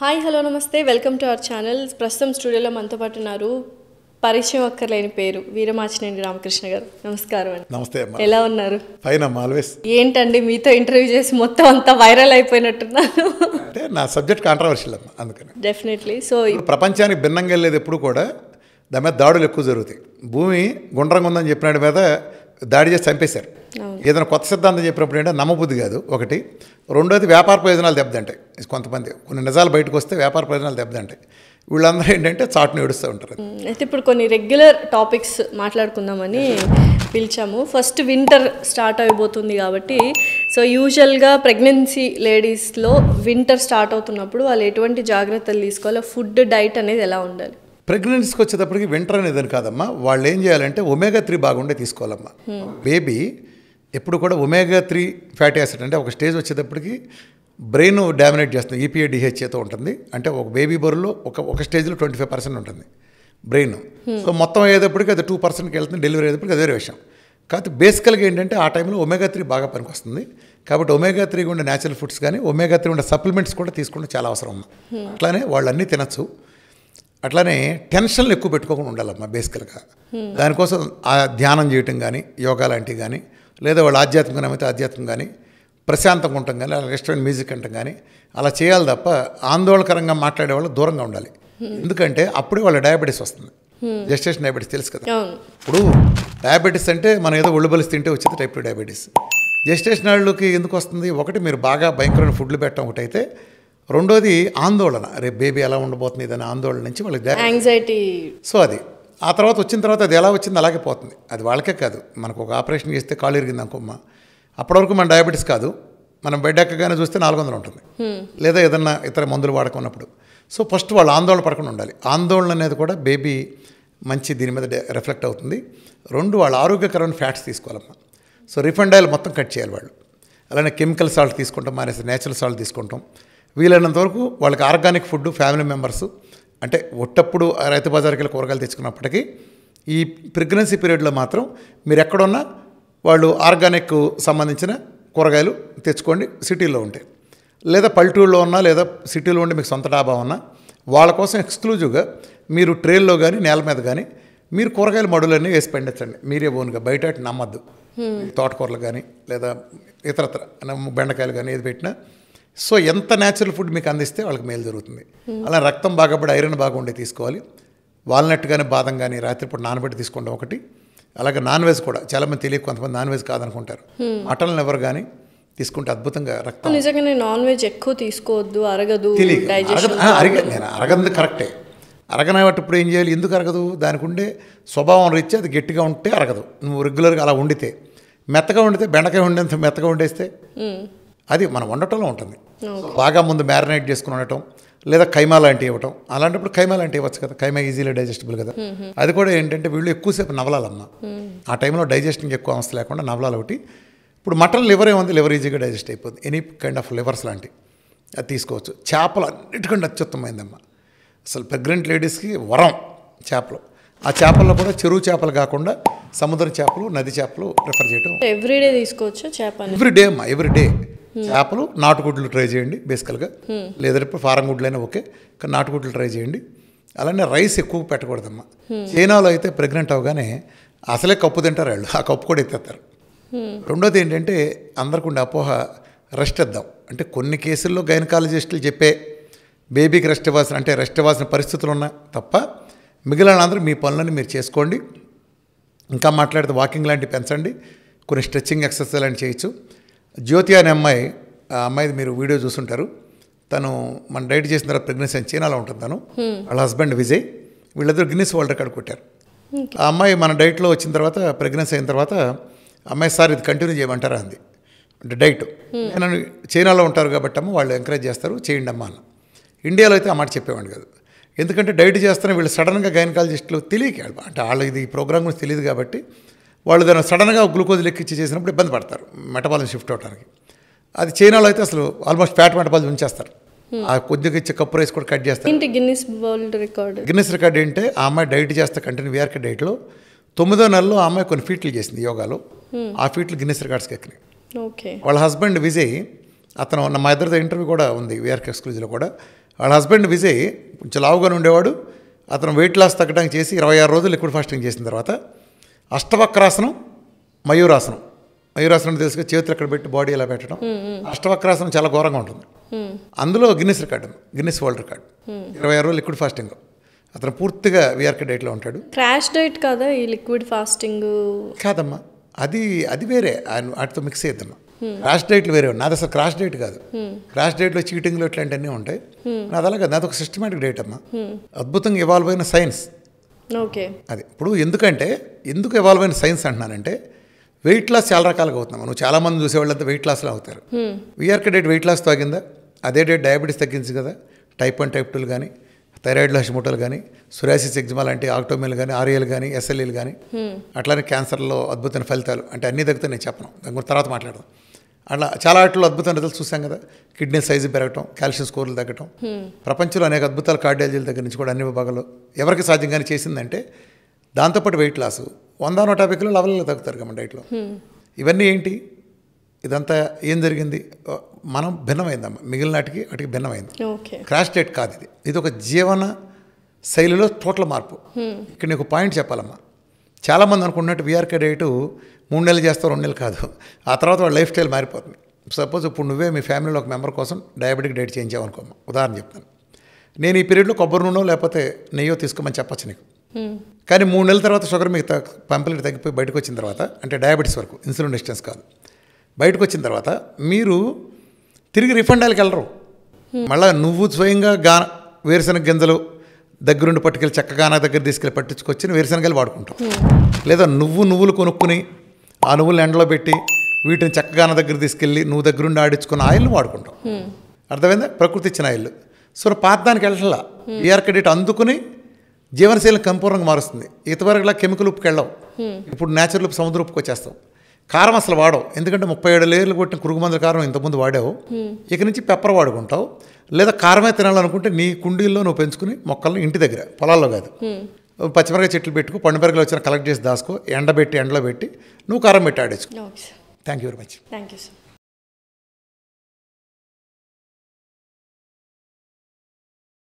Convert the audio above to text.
Hi hello నమస్తే welcome to our channel ప్రస్తుతం స్టూడియోలో మనతో పాటు ఉన్నారు పరిచయం అక్కర్లేని పేరు వీరమాచినేని రామకృష్ణ గారు నమస్కారం అండి నమస్తే ఎలా ఉన్నారు అమ్మా ఆల్వేస్ ఏంటండి మీతో ఇంటర్వ్యూ చేసి మొత్తం అంతా వైరల్ అయిపోయినట్టున్నాను అంటే నా సబ్జెక్ట్ కాంట్రవర్షియల్ అమ్మా అందుకని డెఫినెట్లీ సో ప్రపంచానికి భిన్నంగా లేదు ఎప్పుడు కూడా దాని మీద దాడులు ఎక్కువ జరుగుతాయి భూమి గుండ్రంగా ఉందని చెప్పిన మీద దాడి చేసి చంపేశారు ఏదైనా కొత్త సిద్ధాంతం చెప్పినప్పుడు ఏంటంటే నమ్మబుద్ధి కాదు ఒకటి రెండోది వ్యాపార ప్రయోజనాలు దెబ్బతింటాయి కొంతమంది కొన్ని నిజాలు బయటకు వస్తే వ్యాపార ప్రయోజనాలు దెబ్బతింటాయి వీళ్ళందరూ ఏంటంటే చాటును ఏడుస్తూ ఉంటారు అయితే ఇప్పుడు కొన్ని రెగ్యులర్ టాపిక్స్ మాట్లాడుకుందామని పిలిచాము ఫస్ట్ వింటర్ స్టార్ట్ అయిపోతుంది కాబట్టి సో యూజువల్గా ప్రెగ్నెన్సీ లేడీస్లో వింటర్ స్టార్ట్ అవుతున్నప్పుడు వాళ్ళు ఎటువంటి జాగ్రత్తలు తీసుకోవాలి ఫుడ్ డైట్ అనేది ఎలా ఉండాలి ప్రెగ్నెన్సీకి వచ్చేటప్పటికి వింటర్ అనేది కాదమ్మా వాళ్ళు ఏం చేయాలంటే ఒమేగా త్రీ బాగుండే తీసుకోవాలమ్మా బేబీ ఎప్పుడు కూడా ఒమేగా త్రీ ఫ్యాటీ యాసిడ్ అంటే ఒక స్టేజ్ వచ్చేటప్పటికి బ్రెయిన్ డామినేట్ చేస్తుంది ఈపీఏ e డిహెచ్ ఉంటుంది అంటే ఒక బేబీ బరులో ఒక ఒక స్టేజ్లో ట్వంటీ ఫైవ్ పర్సెంట్ ఉంటుంది బ్రెయిన్ hmm. సో మొత్తం అయ్యేటప్పటికి అది టూ పర్సెంట్కి వెళ్తుంది డెలివరీ అయ్యేటప్పటికి అదే విషయం కాకపోతే బేసికల్గా ఏంటంటే ఆ టైంలో ఒమేగా త్రీ బాగా పనికొస్తుంది కాబట్టి ఒమేగా త్రీ ఉండే న్యాచురల్ ఫుడ్స్ కానీ ఒమేగా త్రీ ఉండే సప్లిమెంట్స్ కూడా తీసుకోవడం చాలా అవసరం ఉంది hmm. అట్లానే వాళ్ళు అన్నీ తినచ్చు అట్లానే టెన్షన్లు ఎక్కువ పెట్టుకోకుండా ఉండాలమ్మా బేసికల్గా hmm. దానికోసం ధ్యానం చేయటం కానీ యోగా లాంటివి కానీ లేదా వాళ్ళు ఆధ్యాత్మికంగా నమ్మితే ఆధ్యాత్మం కానీ ప్రశాంతంగా ఉంటాం కానీ అలా రెస్టారెంట్ మ్యూజిక్ అంటాం కానీ అలా చేయాలి తప్ప ఆందోళనకరంగా మాట్లాడే వాళ్ళు దూరంగా ఉండాలి ఎందుకంటే అప్పుడే వాళ్ళ డయాబెటీస్ వస్తుంది జస్టేషన్ డయాబెటీస్ తెలుసు కదా ఇప్పుడు డయాబెటీస్ అంటే మనం ఏదో ఒళ్ళు తింటే వచ్చేది టైప్ టూ డయాబెటీస్ జస్టేషన్ వాళ్ళకి ఎందుకు వస్తుంది ఒకటి మీరు బాగా భయంకరమైన ఫుడ్లు పెట్టడం ఒకటైతే రెండోది ఆందోళన రేపు బేబీ ఎలా ఉండబోతుంది ఇదని ఆందోళన నుంచి వాళ్ళకి యాంగ్జైటీ సో అది ఆ తర్వాత వచ్చిన తర్వాత అది ఎలా వచ్చింది అలాగే పోతుంది అది వాళ్ళకే కాదు మనకు ఒక ఆపరేషన్ చేస్తే కాలు ఇరిగింది అనుకోమ్మ అప్పటి వరకు మన డయాబెటీస్ కాదు మనం బెడ్ ఎక్కగానే చూస్తే నాలుగు వందలు ఉంటుంది లేదా ఏదన్నా ఇతర మందులు వాడుకున్నప్పుడు సో ఫస్ట్ వాళ్ళు ఆందోళన పడకుండా ఉండాలి ఆందోళన అనేది కూడా బేబీ మంచి దీని మీద రిఫ్లెక్ట్ అవుతుంది రెండు వాళ్ళు ఆరోగ్యకరమైన ఫ్యాట్స్ తీసుకోవాలమ్మా సో రిఫండ్ ఆయిల్ మొత్తం కట్ చేయాలి వాళ్ళు అలానే కెమికల్ సాల్ట్ తీసుకుంటాం మానేసి నేచురల్ సాల్ట్ తీసుకుంటాం వీలైనంత వరకు వాళ్ళకి ఆర్గానిక్ ఫుడ్ ఫ్యామిలీ మెంబర్స్ అంటే ఒట్టప్పుడు రైతు బజార్కి వెళ్ళి కూరగాయలు తెచ్చుకున్నప్పటికీ ఈ ప్రెగ్నెన్సీ పీరియడ్లో మాత్రం మీరు ఎక్కడున్నా వాళ్ళు ఆర్గానిక్ సంబంధించిన కూరగాయలు తెచ్చుకోండి సిటీలో ఉంటాయి లేదా పల్లెటూళ్ళలో ఉన్నా లేదా సిటీలో ఉండి మీకు సొంత డాబా ఉన్నా వాళ్ళ కోసం ఎక్స్క్లూజివ్గా మీరు ట్రైన్లో కానీ నేల మీద కానీ మీరు కూరగాయల మడులన్నీ వేసి పండించండి మీరే ఓన్గా బయట నమ్మద్దు తోటకూరలు కానీ లేదా ఇతరత్ర బెండకాయలు కానీ ఏది పెట్టినా సో ఎంత న్యాచురల్ ఫుడ్ మీకు అందిస్తే వాళ్ళకి మేలు జరుగుతుంది అలా రక్తం బాగా ఐరన్ బాగా ఉండే తీసుకోవాలి వాల్నట్ కానీ బాదం కానీ రాత్రిపూట నానబెట్టి తీసుకోవడం ఒకటి అలాగే నాన్ వెజ్ కూడా చాలా మంది తెలియదు కొంతమంది నాన్ వెజ్ కాదనుకుంటారు మటన్ ఎవరు కానీ తీసుకుంటే అద్భుతంగా రక్తం నిజంగానే నాన్ వెజ్ ఎక్కువ తీసుకోవద్దు అరగదు నేను అరగదు కరెక్టే అరగనప్పుడు ఏం చేయాలి ఎందుకు అరగదు దానికి ఉండే స్వభావం రీత్యా అది గట్టిగా ఉంటే అరగదు నువ్వు రెగ్యులర్గా అలా వండితే మెత్తగా వండితే బెండకాయ వండేంత మెత్తగా వండేస్తే అది మనం వండటంలో ఉంటుంది బాగా ముందు మ్యారినేట్ చేసుకుని ఉండటం లేదా ఖైమా లాంటివి ఇవ్వటం అలాంటప్పుడు ఖైమా లాంటివి ఇవ్వచ్చు కదా ఖైమా ఈజీలీ డైజెస్టబుల్ కదా అది కూడా ఏంటంటే వీళ్ళు ఎక్కువసేపు నవలాలమ్మ ఆ టైంలో డైజెస్టింగ్ ఎక్కువ అవసరం లేకుండా నవలాలు ఒకటి ఇప్పుడు మటన్ లివర్ ఏముంది లివర్ ఈజీగా డైజెస్ట్ అయిపోతుంది ఎనీ కైండ్ ఆఫ్ లివర్స్ లాంటివి అది తీసుకోవచ్చు చేపలు అన్నిటికంటే అత్యుత్తమైందమ్మ అసలు ప్రెగ్నెంట్ లేడీస్కి వరం చేపలు ఆ చేపల్లో కూడా చెరువు చేపలు కాకుండా సముద్ర చేపలు నది చేపలు ప్రిఫర్ చేయటం ఎవ్రీడే తీసుకోవచ్చు చేపలు ఎవ్రీ డే అమ్మా ఎవ్రీ డే చేపలు hmm. నాటుగుడ్లు ట్రై చేయండి బేసికల్గా hmm. లేదంటే ఫారం గుడ్లైనా ఓకే కానీ నాటుగుడ్లు ట్రై చేయండి అలానే రైస్ ఎక్కువ పెట్టకూడదమ్మా hmm. చైనాలో అయితే ప్రెగ్నెంట్ అవగానే అసలే కప్పు తింటారు వాళ్ళు ఆ కప్పు కూడా ఎత్తేస్తారు రెండోది ఏంటంటే అందరికి ఉండే అపోహ రెస్ట్ ఇద్దాం అంటే కొన్ని కేసుల్లో గైనకాలజిస్టులు చెప్పే బేబీకి రెస్ట్ ఇవ్వాల్సిన అంటే రెస్ట్ ఇవ్వాల్సిన పరిస్థితులు ఉన్నా తప్ప మిగిలిన అందరూ మీ పనులని మీరు చేసుకోండి ఇంకా మాట్లాడితే వాకింగ్ లాంటివి పెంచండి కొన్ని స్ట్రెచ్చింగ్ ఎక్సర్సైజ్ లాంటివి చేయొచ్చు జ్యోతి అనే అమ్మాయి ఆ అమ్మాయిది మీరు వీడియో చూస్తుంటారు తను మన డైట్ చేసిన తర్వాత ప్రెగ్నెన్సీ అని చైనాలో ఉంటుంది తను వాళ్ళ హస్బెండ్ విజయ్ వీళ్ళిద్దరు గిన్నిస్ వరల్డ్ రికార్డ్ కొట్టారు ఆ అమ్మాయి మన డైట్లో వచ్చిన తర్వాత ప్రెగ్నెన్సీ అయిన తర్వాత అమ్మాయి సార్ ఇది కంటిన్యూ చేయమంటారా అంది అంటే డైట్ నేను చైనాలో ఉంటారు కాబట్టి అమ్మ వాళ్ళు ఎంకరేజ్ చేస్తారు చేయండి అమ్మ అన్న ఇండియాలో అయితే ఆ మాట చెప్పేవాడు కాదు ఎందుకంటే డైట్ చేస్తున్న వీళ్ళు సడన్గా గైనకాలజిస్టులు తెలియక అంటే వాళ్ళు ఇది ప్రోగ్రామ్ గురించి తెలియదు కాబట్టి వాళ్ళు దాన్ని సడన్గా గ్లూకోజ్ లెక్కించి చేసినప్పుడు ఇబ్బంది పడతారు మెటబాలిజం షిఫ్ట్ అవడానికి అది చైనాలో అయితే అసలు ఆల్మోస్ట్ ఫ్యాట్ మెటబాలిజం ఉంచేస్తారు ఆ కొద్దిగా ఇచ్చే కప్పు రైస్ కూడా కట్ చేస్తారు Guinness world record Guinness record ఏంటంటే ఆ అమ్మాయి డైట్ చేస్తే కంటిన్యూ వీఆర్కే డైట్లో తొమ్మిదో నెలలో ఆ అమ్మాయి కొన్ని ఫీట్లు చేసింది యోగాలో ఆ ఫీట్లు గిన్నెస్ రికార్డ్స్కి ఎక్కినాయి ఓకే వాళ్ళ హస్బెండ్ విజయ్ అతను మా ఇద్దరితో ఇంటర్వ్యూ కూడా ఉంది వీఆర్కే ఎక్స్క్లూజివ్లో కూడా వాళ్ళ హస్బెండ్ విజయ్ కొంచెం లావుగానే ఉండేవాడు అతను వెయిట్ లాస్ తగ్గడానికి చేసి ఇరవై ఆరు రోజులు లిక్విడ్ ఫాస్టింగ్ చేసిన తర్వాత అష్టవక్రాసనం మయూరాసనం మయూరాసనం తీసుకు చేతులు అక్కడ పెట్టి బాడీ ఇలా పెట్టడం అష్టవక్రాసనం చాలా ఘోరంగా ఉంటుంది అందులో Guinness record Guinness world record ఇరవై ఆరు లిక్విడ్ ఫాస్టింగ్ అతను పూర్తిగా విఆర్కే లో ఉంటాడు క్రాష్ డైట్ కాదా ఈ లిక్విడ్ ఫాస్టింగ్ కాదమ్మా అది అది వేరే ఆయన వాటితో మిక్స్ అవుతున్నాం క్రాష్ డైట్లు వేరే నాది అసలు క్రాష్ డైట్ కాదు క్రాష్ డైట్లో చీటింగ్లు ఇట్లాంటివన్నీ ఉంటాయి నాది అలాగే నాది ఒక సిస్టమేటిక్ డైట్ అమ్మా అద్భుతంగా ఇవాల్వ్ అయిన సైన్స్ ఓకే అది ఇప్పుడు ఎందుకంటే ఎందుకు ఎవాల్వ్ అయిన సైన్స్ అంటున్నానంటే వెయిట్ లాస్ చాలా రకాలుగా అవుతున్నాం నువ్వు చాలా మంది చూసేవాళ్ళంతా వెయిట్ లాస్లో అవుతారు వీఆర్కే డేట్ వెయిట్ లాస్ తగ్గిందా అదే డేట్ డయాబెటీస్ తగ్గించింది కదా టైప్ వన్ టైప్ టూలు కానీ థైరాయిడ్ మూటలు కానీ సురాసిస్ ఎగ్జిమా లాంటి ఆక్టోమిల్ కానీ ఆర్ఏలు కానీ ఎస్ఎల్ఈలు కానీ hmm. అట్లానే క్యాన్సర్లో అద్భుతమైన ఫలితాలు అంటే అన్ని దగ్గర నేను చెప్పను దాని గురించి తర్వాత మాట్లాడదాం అట్లా చాలా ఆటలు అద్భుతమైన రిజల్ట్స్ చూసాం కదా కిడ్నీ సైజు పెరగటం కాల్షియం స్కోర్లు తగ్గటం ప్రపంచంలో అనేక అద్భుతాలు కార్డియాలజీల దగ్గర నుంచి కూడా అన్ని విభాగాలు ఎవరికి సాధ్యంగానే చేసిందంటే దాంతోపాటు వెయిట్ లాస్ వంద నూట యాభై కిలో లెవెల్లో తగ్గుతారు మన డైట్లో ఇవన్నీ ఏంటి ఇదంతా ఏం జరిగింది మనం భిన్నమైందమ్మ మిగిలినటికి వాటికి వాటికి భిన్నమైంది క్రాష్ డేట్ కాదు ఇది ఇది ఒక జీవన శైలిలో టోటల్ మార్పు ఇక్కడ నీకు పాయింట్ చెప్పాలమ్మా చాలామంది అనుకున్నట్టు వీఆర్కే డైట్ మూడు నెలలు చేస్తావు రెండు నెలలు కాదు ఆ తర్వాత వాళ్ళ లైఫ్ స్టైల్ మారిపోతుంది సపోజ్ ఇప్పుడు నువ్వే మీ ఫ్యామిలీలో ఒక మెంబర్ కోసం డయాబెటిక్ డైట్ చేయించావనుకోమా ఉదాహరణ చెప్తాను నేను ఈ పీరియడ్లో కొబ్బరి నూనె లేకపోతే నెయ్యో తీసుకోమని చెప్పచ్చు నీకు కానీ మూడు నెలల తర్వాత షుగర్ మీకు పంపిణీ తగ్గిపోయి బయటకు వచ్చిన తర్వాత అంటే డయాబెటీస్ వరకు ఇన్సులిన్ డిస్టెన్స్ కాదు బయటకు వచ్చిన తర్వాత మీరు తిరిగి రిఫండ్ వెళ్ళరు మళ్ళీ నువ్వు స్వయంగా గా వేరుశనగ గింజలు దగ్గరుండి పట్టుకెళ్ళి చక్కగా నా దగ్గర తీసుకెళ్ళి పట్టించుకొచ్చి వేరుశనగలు వాడుకుంటాం లేదా నువ్వు నువ్వులు కొనుక్కుని ఆ నువ్వులు ఎండలో పెట్టి వీటిని చక్కగా నా దగ్గర తీసుకెళ్ళి నువ్వు దగ్గరుండి ఆడించుకున్న ఆయిల్ వాడుకుంటాం అర్థమైందా ప్రకృతి ఇచ్చిన ఆయిల్ సో పాతానికి వెళ్ళట్లా ఏఆర్ hmm. క్రెడిట్ అందుకుని జీవనశైలిని కంపూర్ణంగా మారుస్తుంది ఇతవరకులా కెమికల్ ఉప్పుకి వెళ్ళాం hmm. ఇప్పుడు న్యాచురల్ ఉప్పు సముద్ర ఉప్పుకి వచ్చేస్తాం కారం అసలు వాడవు ఎందుకంటే ముప్పై ఏడు లేయర్లు కొట్టిన పురుగు మందుల కారం ఇంతకుముందు వాడావు hmm. ఇక నుంచి పెప్పర్ వాడుకుంటావు లేదా కారమే తినాలనుకుంటే నీ కుండీల్లో నువ్వు పెంచుకుని మొక్కలను ఇంటి దగ్గర పొలాల్లో కాదు hmm. పచ్చిమిరకాయ చెట్లు పండు పండుమిరకలు వచ్చిన కలెక్ట్ చేసి దాసుకో ఎండబెట్టి ఎండలో పెట్టి నువ్వు కారం పెట్టి ఆడేసుకో thank you very much thank you sir